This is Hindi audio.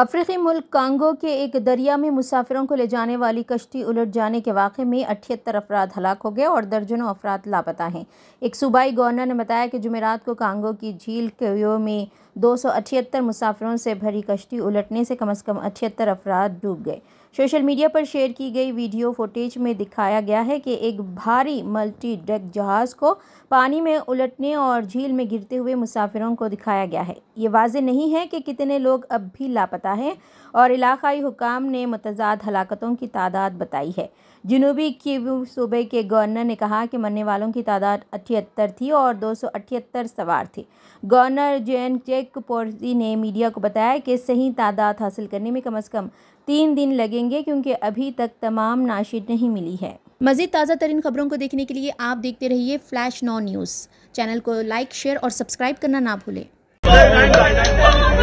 अफ्रीकी मुल्क कांगो के एक दरिया में मुसाफिरों को ले जाने वाली कश्ती उलट जाने के वाक़े में अठहत्तर अफराद हलाक हो गए और दर्जनों अफराद लापता हैं एक सूबाई गवर्नर ने बताया कि जुमेरात को कांगो की झील क्यो में दो सौ अठहत्तर मुसाफिरों से भरी कश्ती उलटने से कम अज़ कम अठहत्तर अफराद डूब गए सोशल मीडिया पर शेयर की गई वीडियो फुटेज में दिखाया गया है कि एक भारी मल्टी डेक जहाज़ को पानी में उलटने और झील में गिरते हुए मुसाफिरों को दिखाया गया है ये वाज नहीं है कि कितने लोग अब भी लापता जाता है और इलाकई हुकाम ने मतजाद हलाकतों की तादाद बताई है जनूबी क्यूब सूबे के गवर्नर ने कहा कि मरने वालों की तादाद अठहत्तर थी और दो सौ अठहत्तर सवार थे गवर्नर जेन चेक पोर्सी ने मीडिया को बताया कि सही तादाद हासिल करने में कम अज़ कम तीन दिन लगेंगे क्योंकि अभी तक तमाम नाशिद नहीं मिली है मज़ीद ताज़ा तरीन खबरों को देखने के लिए आप देखते रहिए फ्लैश नॉन न्यूज़ चैनल को लाइक शेयर और सब्सक्राइब करना ना भूलें